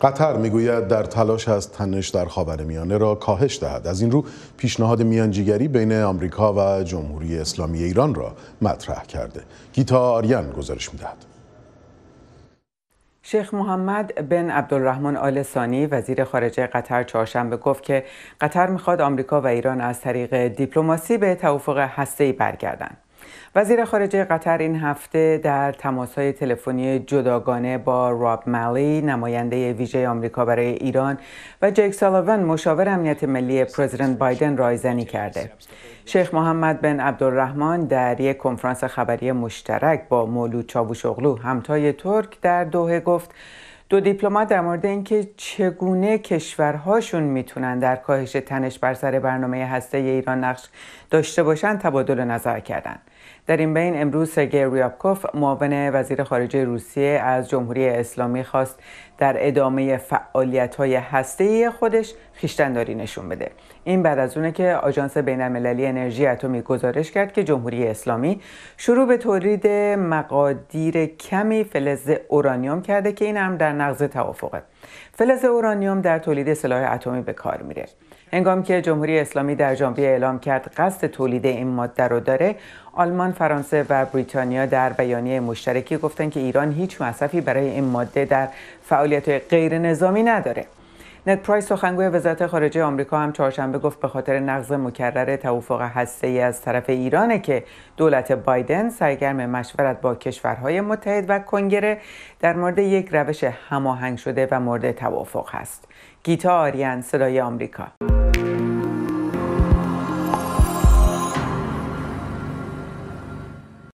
قطر میگوید در تلاش است تنش در میانه را کاهش دهد از این رو پیشنهاد میانجیگری بین آمریکا و جمهوری اسلامی ایران را مطرح کرده گیتا آریان گزارش میدهد شیخ محمد بن عبدالرحمن آل ثانی وزیر خارجه قطر چهارشنبه گفت که قطر میخواد آمریکا و ایران از طریق دیپلماسی به توافق هسته‌ای برگردند وزیر خارجه قطر این هفته در تماسهای تلفنی جداگانه با راب مالی نماینده ویژه آمریکا برای ایران و جیک سالاون مشاور امنیت ملی پرزیدنت بایدن رایزنی کرده شیخ محمد بن عبدالرحمن در یک کنفرانس خبری مشترک با مولود چاوشوغلو همتای ترک در دوحه گفت دو دیپلمات در مورد اینکه چگونه کشورهاشون میتونن در کاهش تنش بر سر برنامه هسته ایران نقش داشته باشند تبادل نظر کردند. در این بین امروز سرگی ریابکوف معاون وزیر خارجه روسیه از جمهوری اسلامی خواست در ادامه فعالیت های هسته خودش خیشتنداری نشون بده این بعد از اونه که آژانس بین انرژی اتمی گزارش کرد که جمهوری اسلامی شروع به تولید مقادیر کمی فلز اورانیوم کرده که این هم در نقض توافقه فلز اورانیوم در تولید سلاح اتمی به کار میره هنگامی که جمهوری اسلامی در ژانویه اعلام کرد قصد تولید این ماده رو داره آلمان، فرانسه و بریتانیا در بیانیه مشترکی گفتند که ایران هیچ مصرفی برای این ماده در فعالیت غیر نظامی نداره. نت پرایس سخنگوی وزارت خارجه آمریکا هم چهارشنبه گفت به خاطر نقض مکرر توافق ای از طرف ایرانه که دولت بایدن سرگرم مشورت با کشورهای متحد و کنگره در مورد یک روش هماهنگ شده و مورد توافق هست. گیتا آریان صدای آمریکا